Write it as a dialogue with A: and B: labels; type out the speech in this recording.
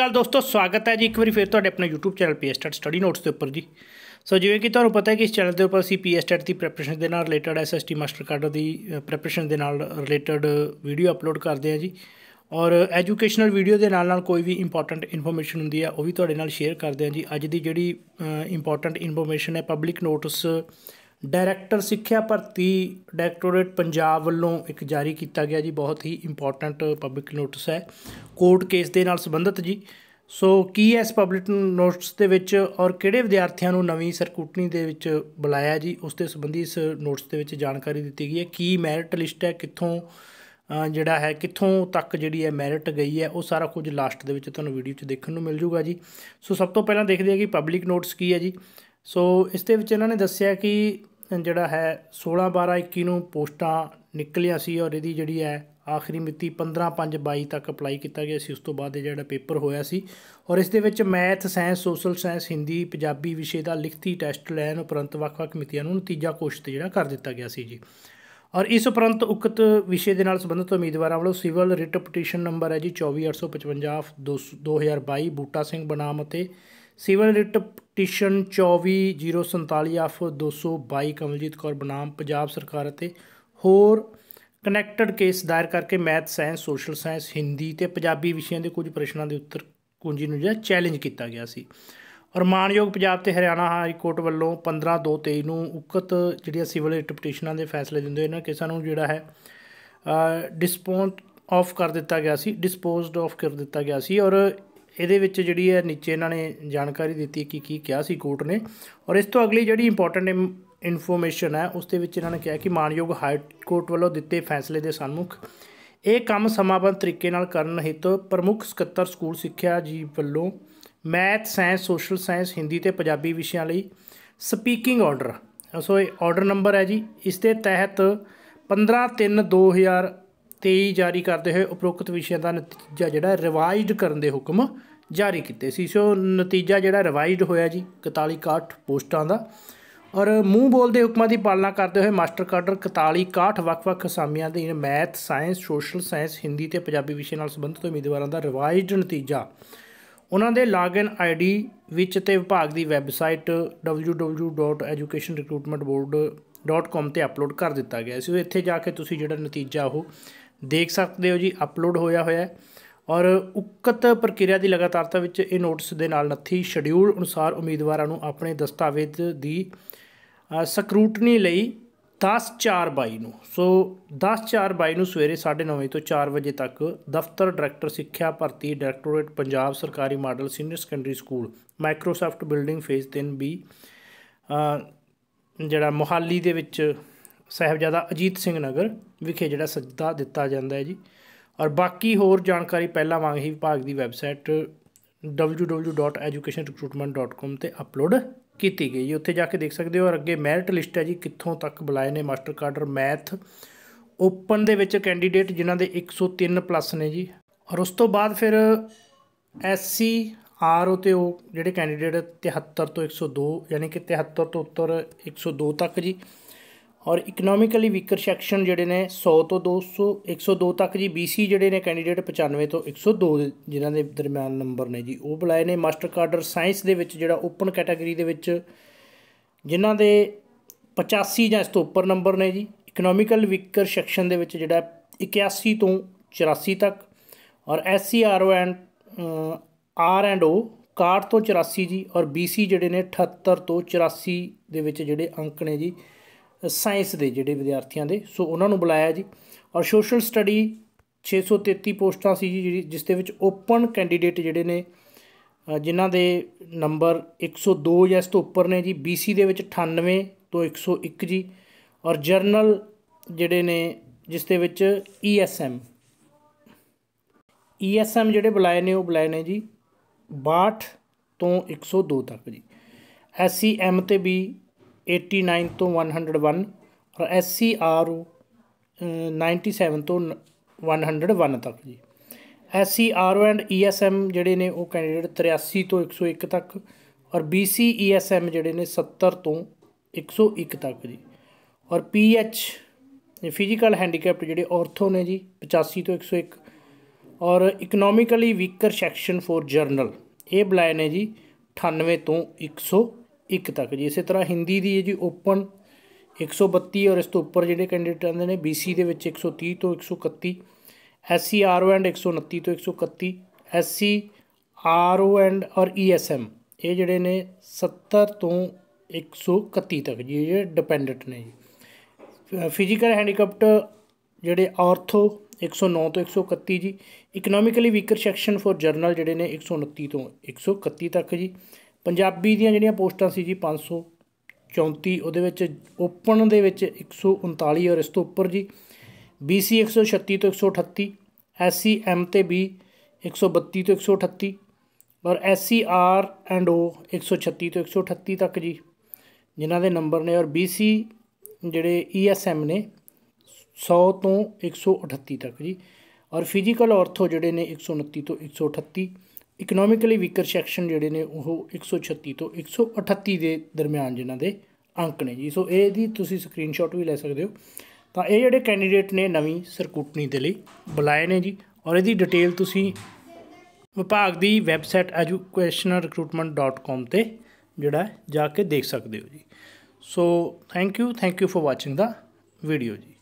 A: ਸਤਿਕਾਰ ਦੋਸਤੋ ਸਵਾਗਤ ਹੈ ਜੀ ਇੱਕ ਵਾਰੀ ਫਿਰ ਤੁਹਾਡੇ ਆਪਣੇ YouTube channel P study notes ਦੇ ਉੱਪਰ ਜੀ ਸੋ ਜਿਵੇਂ ਕਿ ਤੁਹਾਨੂੰ ਪਤਾ ਹੈ ਕਿ ਇਸ ਚੈਨਲ ਦੇ ਉੱਪਰ ਅਸੀਂ ਪੀ ਦੀ ਪ੍ਰੈਪਰੇਸ਼ਨ ਦੇ ਨਾਲ ਰਿਲੇਟਡ ਐਸਐਸਟੀ ਮਾਸਟਰ ਕਾਰਡ ਦੀ ਪ੍ਰੈਪਰੇਸ਼ਨ ਦੇ ਨਾਲ ਰਿਲੇਟਡ ਵੀਡੀਓ ਅਪਲੋਡ ਕਰਦੇ ਹਾਂ ਜੀ ਔਰ ਐਜੂਕੇਸ਼ਨਲ ਵੀਡੀਓ ਦੇ ਨਾਲ ਨਾਲ ਕੋਈ ਵੀ ਇੰਪੋਰਟੈਂਟ ਇਨਫੋਰਮੇਸ਼ਨ ਹੁੰਦੀ ਹੈ ਉਹ ਵੀ ਤੁਹਾਡੇ ਨਾਲ ਸ਼ੇਅਰ ਕਰਦੇ ਹਾਂ ਜੀ ਅੱਜ ਦੀ ਜਿਹੜੀ ਇੰਪੋਰਟੈਂਟ ਇਨਫੋਰਮੇਸ਼ਨ ਹੈ ਪਬਲਿਕ ਨੋਟਿਸ ਡਾਇਰੈਕਟਰ ਸਿੱਖਿਆ ਭਰਤੀ ਡਾਇਰੈਕਟੋਰੇਟ ਪੰਜਾਬ ਵੱਲੋਂ ਇੱਕ ਜਾਰੀ ਕੀਤਾ ਗਿਆ ਜੀ ਬਹੁਤ ਹੀ ਇੰਪੋਰਟੈਂਟ ਪਬਲਿਕ ਨੋਟਿਸ ਹੈ ਕੋਰਟ ਕੇਸ ਦੇ ਨਾਲ ਸੰਬੰਧਿਤ ਜੀ ਸੋ ਕੀ ਐਸ ਪਬਲਿਕ ਨੋਟਿਸ ਦੇ ਵਿੱਚ ਔਰ ਕਿਹੜੇ ਵਿਦਿਆਰਥੀਆਂ ਨੂੰ ਨਵੀਂ ਸਰਕੂਟਨੀ ਦੇ ਵਿੱਚ ਬੁਲਾਇਆ ਜੀ ਉਸ ਦੇ ਸੰਬੰਧੀ ਇਸ ਨੋਟਿਸ ਦੇ ਵਿੱਚ ਜਾਣਕਾਰੀ ਦਿੱਤੀ ਗਈ ਹੈ ਕੀ ਮੈਰਿਟ ਲਿਸਟ ਹੈ ਕਿੱਥੋਂ ਜਿਹੜਾ ਹੈ ਕਿੱਥੋਂ ਤੱਕ ਜਿਹੜੀ ਹੈ ਮੈਰਿਟ ਗਈ ਹੈ ਉਹ ਸਾਰਾ ਕੁਝ ਲਾਸਟ ਦੇ ਵਿੱਚ ਤੁਹਾਨੂੰ ਵੀਡੀਓ 'ਚ ਦੇਖਣ ਨੂੰ ਮਿਲ ਜੂਗਾ ਜੀ ਸੋ ਸਭ ਤੋਂ ਪਹਿਲਾਂ ਦੇਖਦੇ ਹਾਂ ਕਿ ਪਬਲਿਕ ਨੋਟਿਸ ਕੀ ਹੈ ਜੀ ਸੋ ਇਸ ਦੇ ਵਿੱਚ ਇਹਨਾਂ ਨੇ ਦੱਸਿਆ ਕਿ ਜਿਹੜਾ ਹੈ 16 12 21 ਨੂੰ ਪੋਸਟਾਂ ਨਿਕਲੀਆਂ ਸੀ ਔਰ ਇਹਦੀ ਜਿਹੜੀ ਹੈ ਆਖਰੀ ਮਿਤੀ 15 5 22 ਤੱਕ ਅਪਲਾਈ ਕੀਤਾ ਗਿਆ ਸੀ ਉਸ ਤੋਂ ਬਾਅਦ ਇਹ ਜਿਹੜਾ ਪੇਪਰ ਹੋਇਆ ਸੀ ਔਰ ਇਸ ਦੇ ਵਿੱਚ math science social science Hindi Punjabi ਵਿਸ਼ੇ ਦਾ ਲਿਖਤੀ ਟੈਸਟ ਲੈਣ ਉਪਰੰਤ ਵੱਖ-ਵੱਖ ਮਿਤੀਆਂ ਨੂੰ ਨਤੀਜਾ ਕੋਸ਼ਤ ਜਿਹੜਾ ਕਰ ਦਿੱਤਾ ਗਿਆ ਸੀ ਜੀ ਔਰ ਇਸ ਉਪਰੰਤ ਉਕਤ ਵਿਸ਼ੇ ਦੇ ਨਾਲ ਸੰਬੰਧਿਤ ਉਮੀਦਵਾਰਾਂ ਵੱਲੋਂ ਸਿਵਲ ਰਿਟ ਪਟੀਸ਼ਨ ਨੰਬਰ ਹੈ ਜੀ 24855 2022 ਬੂਟਾ ਸਿੰਘ ਬਨਾਮ ਅਤੇ civil writ petition 24047 of 222 Kamaljit Kaur ਬਨਾਮ ਪੰਜਾਬ ਸਰਕਾਰ ਅਤੇ ਹੋਰ ਕਨੈਕਟਡ ਕੇਸ ਦਾਇਰ ਕਰਕੇ math science social science Hindi ਤੇ ਪੰਜਾਬੀ ਵਿਸ਼ਿਆਂ ਦੇ ਕੁਝ ਪ੍ਰਸ਼ਨਾਂ ਦੇ ਉੱਤਰ ਕੁੰਜੀ ਨੂੰ ਜਿਹੜਾ ਚੈਲੰਜ ਕੀਤਾ ਗਿਆ ਸੀ ਔਰ ਮਾਨਯੋਗ ਪੰਜਾਬ ਤੇ ਹਰਿਆਣਾ ਹਾਈ ਕੋਰਟ ਵੱਲੋਂ 15/2/23 ਨੂੰ ਉਕਤ ਜਿਹੜੀਆਂ ਸਿਵਲ ਰਿਟ ਪਟੀਸ਼ਨਾਂ ਦੇ ਫੈਸਲੇ ਦਿੰਦੇ ਇਹਨਾਂ ਕੇਸਾਂ ਨੂੰ ਜਿਹੜਾ ਹੈ ਡਿਸਪੋਨਟ ਆਫ ਕਰ ਦਿੱਤਾ ਗਿਆ ਸੀ ਡਿਸਪੋਜ਼ਡ ਆਫ ਕਰ ਦਿੱਤਾ ਗਿਆ ਸੀ ਔਰ ਇਹਦੇ ਵਿੱਚ ਜਿਹੜੀ ਹੈ ਨੀਚੇ ਇਹਨਾਂ ਨੇ ਜਾਣਕਾਰੀ ਦਿੱਤੀ ਕਿ ਕੀ ਕਿਹਾ ਸੀ ਕੋਰਟ ਨੇ ਔਰ ਇਸ ਤੋਂ ਅਗਲੀ ਜਿਹੜੀ ਇੰਪੋਰਟੈਂਟ ਇਨਫੋਰਮੇਸ਼ਨ ਹੈ ਉਸ ਦੇ ਵਿੱਚ ਇਹਨਾਂ ਨੇ ਕਿਹਾ ਕਿ ਮਾਨਯੋਗ ਹਾਈ ਕੋਰਟ ਵੱਲੋਂ ਦਿੱਤੇ ਫੈਸਲੇ ਦੇ ਸਨਮੁਖ ਇਹ ਕੰਮ ਸਮਾਬੰਧ ਤਰੀਕੇ ਨਾਲ ਕਰਨ ਹਿੱਤ ਪ੍ਰਮੁੱਖ ਸਕੱਤਰ ਸਕੂਲ ਸਿੱਖਿਆ ਜੀ ਵੱਲੋਂ math science social science Hindi ਤੇ ਪੰਜਾਬੀ ਵਿਸ਼ਿਆਂ ਲਈ ਸਪੀਕਿੰਗ ਆਰਡਰ ਸੋ ਇਹ ਆਰਡਰ ਨੰਬਰ ਹੈ ਜੀ ਇਸ ਦੇ ਤਹਿਤ 15 3 2023 ਜਾਰੀ ਕਰਦੇ ਹੋਏ ਉਪਰੋਕਤ ਵਿਸ਼ਿਆਂ ਦਾ ਨਤੀਜਾ ਜਿਹੜਾ ਰਿਵਾਈਜ਼ਡ ਕਰਨ ਦੇ ਹੁਕਮ ਜਾਰੀ ਕੀਤੇ ਸੀ ਸੋ ਨਤੀਜਾ ਜਿਹੜਾ ਰਿਵਾਈਜ਼ਡ ਹੋਇਆ ਜੀ 41 61 ਪੋਸਟਾਂ ਦਾ ਔਰ ਮੂੰਹ ਬੋਲਦੇ ਹੁਕਮਾਂ ਦੀ ਪਾਲਣਾ ਕਰਦੇ ਹੋਏ ਮਾਸਟਰ ਕਾਡਰ 41 61 ਵੱਖ-ਵੱਖ ਅਸਾਮੀਆਂ ਦੇ math science social science Hindi ਤੇ ਪੰਜਾਬੀ ਵਿਸ਼ੇ ਨਾਲ ਸੰਬੰਧਿਤ ਉਮੀਦਵਾਰਾਂ ਦਾ ਰਿਵਾਈਜ਼ਡ ਨਤੀਜਾ ਉਹਨਾਂ ਦੇ ਲਾਗਇਨ ਆਈਡੀ ਵਿੱਚ ਤੇ ਵਿਭਾਗ ਦੀ ਵੈਬਸਾਈਟ www.educationrecruitmentboard.com ਤੇ ਅਪਲੋਡ ਕਰ ਦਿੱਤਾ ਗਿਆ ਸੀ ਇੱਥੇ ਜਾ ਕੇ ਤੁਸੀਂ ਜਿਹੜਾ ਨਤੀਜਾ ਉਹ ਦੇਖ ਸਕਦੇ ਹੋ ਜੀ ਅਪਲੋਡ ਹੋਇਆ ਹੋਇਆ ਹੈ ਔਰ ਉਕਤ ਪ੍ਰਕਿਰਿਆ ਦੀ ਲਗਾਤਾਰਤਾ ਵਿੱਚ ਇਹ ਨੋਟਿਸ ਦੇ ਨਾਲ ਨੱਥੀ ਸ਼ਡਿਊਲ ਅਨੁਸਾਰ ਉਮੀਦਵਾਰਾਂ ਨੂੰ ਆਪਣੇ ਦਸਤਾਵੇਜ਼ ਦੀ ਸਕਰੂਟਨੀ ਲਈ 10/4/22 ਨੂੰ ਸੋ 10/4/22 ਨੂੰ ਸਵੇਰੇ 9:30 ਤੋਂ 4 ਵਜੇ ਤੱਕ ਦਫ਼ਤਰ ਡਾਇਰੈਕਟਰ ਸਿੱਖਿਆ ਭਰਤੀ ਡਾਇਰੈਕਟੋਰੇਟ ਪੰਜਾਬ ਸਰਕਾਰੀ model senior secondary school Microsoft building phase 3 B ਜਿਹੜਾ ਮੁਹਾਲੀ ਦੇ ਵਿੱਚ ਸਹਿਬਜ਼ਾਦਾ ਅਜੀਤ ਸਿੰਘ ਨਗਰ ਵਿਖੇ ਜਿਹੜਾ ਸੱਦਾ ਦਿੱਤਾ ਜਾਂਦਾ ਹੈ ਜੀ ਔਰ ਬਾਕੀ ਹੋਰ ਜਾਣਕਾਰੀ ਪਹਿਲਾਂ ਵਾਂਗ ਹੀ ਵਿਭਾਗ ਦੀ ਵੈਬਸਾਈਟ www.educationrecruitment.com ਤੇ ਅਪਲੋਡ ਕੀਤੀ ਗਈ ਹੈ ਉੱਥੇ ਜਾ ਕੇ ਦੇਖ ਸਕਦੇ ਹੋ ਔਰ ਅੱਗੇ ਮੈਰਿਟ ਲਿਸਟ ਹੈ ਜੀ ਕਿੱਥੋਂ ਤੱਕ ਬੁਲਾਏ ਨੇ ਮਾਸਟਰ ਕਾਡਰ ਮੈਥ ਓਪਨ ਦੇ ਵਿੱਚ ਕੈਂਡੀਡੇਟ ਜਿਨ੍ਹਾਂ ਦੇ 103 ਪਲੱਸ ਨੇ ਜੀ ਔਰ ਉਸ ਤੋਂ ਬਾਅਦ ਫਿਰ ਐਸਸੀ ਆਰਓ ਤੇ ਉਹ ਜਿਹੜੇ ਕੈਂਡੀਡੇਟ 73 ਤੋਂ 102 ਯਾਨੀ ਕਿ 73 ਤੋਂ ਉੱਤਰ 102 ਤੱਕ ਜੀ ਔਰ ਇਕਨੋਮਿਕਲੀ ਵੀਕਰ ਸੈਕਸ਼ਨ ਜਿਹੜੇ ਨੇ 100 ਤੋਂ 200 102 ਤੱਕ ਜੀ BC ਜਿਹੜੇ ਨੇ ਕੈਂਡੀਡੇਟ 95 ਤੋਂ 102 ਜਿਨ੍ਹਾਂ ਦੇ ਦਰਮਿਆਨ ਨੰਬਰ ਨੇ ਜੀ ਉਹ ਬੁਲਾਏ ਨੇ ਮਾਸਟਰ ਕਾਡਰ ਸਾਇੰਸ ਦੇ ਵਿੱਚ ਜਿਹੜਾ ਓਪਨ ਕੈਟਾਗਰੀ ਦੇ ਵਿੱਚ ਜਿਨ੍ਹਾਂ ਦੇ 85 ਜਾਂ ਇਸ ਤੋਂ ਉੱਪਰ ਨੰਬਰ ਨੇ ਜੀ ਇਕਨੋਮਿਕਲ ਵੀਕਰ ਸੈਕਸ਼ਨ ਦੇ ਵਿੱਚ ਜਿਹੜਾ 81 ਤੋਂ 84 ਤੱਕ ਔਰ SC RO and R and O 61 ਤੋਂ 84 ਜੀ ਔਰ BC ਜਿਹੜੇ ਨੇ 78 ਤੋਂ 84 ਦੇ ਵਿੱਚ ਜਿਹੜੇ ਅੰਕ ਨੇ ਜੀ ਸਾਇੰਸ ਦੇ ਜਿਹੜੇ ਵਿਦਿਆਰਥੀਆਂ ਦੇ ਸੋ ਉਹਨਾਂ ਨੂੰ ਬੁਲਾਇਆ ਜੀ ਔਰ ਸੋਸ਼ਲ ਸਟੱਡੀ 633 ਪੋਸਟਾਂ ਸੀ ਜੀ ਜਿਸ ਦੇ ਵਿੱਚ ਓਪਨ ਕੈਂਡੀਡੇਟ ਜਿਹੜੇ ਨੇ ਜਿਨ੍ਹਾਂ ਦੇ ਨੰਬਰ 102 ਜਾਂ ਇਸ ਤੋਂ ਉੱਪਰ ਨੇ ਜੀ BC ਦੇ ਵਿੱਚ 98 ਤੋਂ 101 ਜੀ ਔਰ ਜਰਨਲ ਜਿਹੜੇ ਨੇ ਜਿਸ ਦੇ ਵਿੱਚ ESM ESM ਜਿਹੜੇ ਬੁਲਾਏ ਨੇ ਉਹ ਬੁਲਾਏ ਨੇ ਜੀ 62 ਤੋਂ 102 ਤੱਕ ਜੀ SCM e ਤੇ ਵੀ 89 ਤੋਂ 101 ਔਰ ਸੀ ਆਰ 97 ਤੋਂ 101 ਤੱਕ ਜੀ ਸੀ ਆਰ ਐਂਡ ਐਮ ਜਿਹੜੇ ਨੇ ਉਹ ਕੈਂਡੀਡੇਟ 83 ਤੋਂ 101 ਤੱਕ ਔਰ ਐਸ ਐਮ e ਜਿਹੜੇ ਨੇ 70 ਤੋਂ 101 ਤੱਕ ਜੀ ਔਰ ਐਚ ਫਿਜ਼ੀਕਲ ਹੈਂਡੀਕੈਪਟ ਜਿਹੜੇ ਔਰਥੋ ਨੇ ਜੀ 85 ਤੋਂ 101 ਔਰ economically weaker section for general ਇਹ ਬਲਾਏ ਨੇ ਜੀ 98 ਤੋਂ 100 1 ਤੱਕ ਜੀ ਇਸੇ ਤਰ੍ਹਾਂ ਹਿੰਦੀ ਦੀ ਹੈ ਜੀ ਓਪਨ 132 ਔਰ ਇਸ ਤੋਂ ਉੱਪਰ ਜਿਹੜੇ ਕੈਂਡੀਡੇਟ ਆਉਂਦੇ ਨੇ BC ਦੇ ਵਿੱਚ 130 ਤੋਂ 131 SC RO ਐਂਡ 129 ਤੋਂ 131 SC RO ਐਂਡ ਔਰ ESM ਇਹ ਜਿਹੜੇ ਨੇ 70 ਤੋਂ 131 ਤੱਕ ਜੀ ਇਹ ਡਿਪੈਂਡੈਂਟ ਨੇ ਜੀ ਫਿਜ਼ੀਕਲ ਹੈਂਡੀਕੈਪਟ ਜਿਹੜੇ ਆਰਥੋ 109 ਤੋਂ 131 ਜੀ economically weaker section for general ਜਿਹੜੇ ਨੇ 129 ਤੋਂ 131 ਤੱਕ ਜੀ ਪੰਜਾਬੀ ਦੀਆਂ ਜਿਹੜੀਆਂ ਪੋਸਟਾਂ ਸੀ ਜੀ 534 ਉਹਦੇ ਵਿੱਚ ਓਪਨ ਦੇ ਵਿੱਚ 139 ਔਰ ਇਸ ਤੋਂ ਉੱਪਰ ਜੀ BC 136 ਤੋਂ 138 SC M ਤੇ B 132 ਤੋਂ 138 ਔਰ SC R ਐਂਡ O 136 ਤੋਂ 138 ਤੱਕ ਜੀ ਜਿਨ੍ਹਾਂ ਦੇ ਨੰਬਰ ਨੇ ਔਰ BC ਜਿਹੜੇ ESM ਨੇ 100 ਤੋਂ 138 ਤੱਕ ਜੀ ਔਰ ਫਿਜ਼ੀਕਲ ਆਰਥੋ ਜਿਹੜੇ ਨੇ 129 ਤੋਂ 138 ਇਕਨੋਮਿਕਲੀ ਵੀਕਰ ਸੈਕਸ਼ਨ ਜਿਹੜੇ ਨੇ ਉਹ 136 ਤੋਂ 138 ਦੇ ਦਰਮਿਆਨ ਜਿਨ੍ਹਾਂ ਦੇ ਅੰਕ ਨੇ ਜੀ ਸੋ ਇਹ ਦੀ ਤੁਸੀਂ ਸਕਰੀਨਸ਼ਾਟ ਵੀ ਲੈ ਸਕਦੇ ਹੋ ਤਾਂ ਇਹ ਜਿਹੜੇ ਕੈਂਡੀਡੇਟ ਨੇ ਨਵੀਂ ਸਰਕੂਟਨੀ ਦੇ ਲਈ ਬੁਲਾਏ ਨੇ ਜੀ ਔਰ ਇਹਦੀ ਡਿਟੇਲ ਤੁਸੀਂ ਵਿਭਾਗ ਦੀ ਵੈਬਸਾਈਟ educationalrecruitment.com ਤੇ ਜਿਹੜਾ ਜਾ ਕੇ ਦੇਖ ਸਕਦੇ ਹੋ ਜੀ so thank you thank you for watching ਦਾ ਵੀਡੀਓ ਜੀ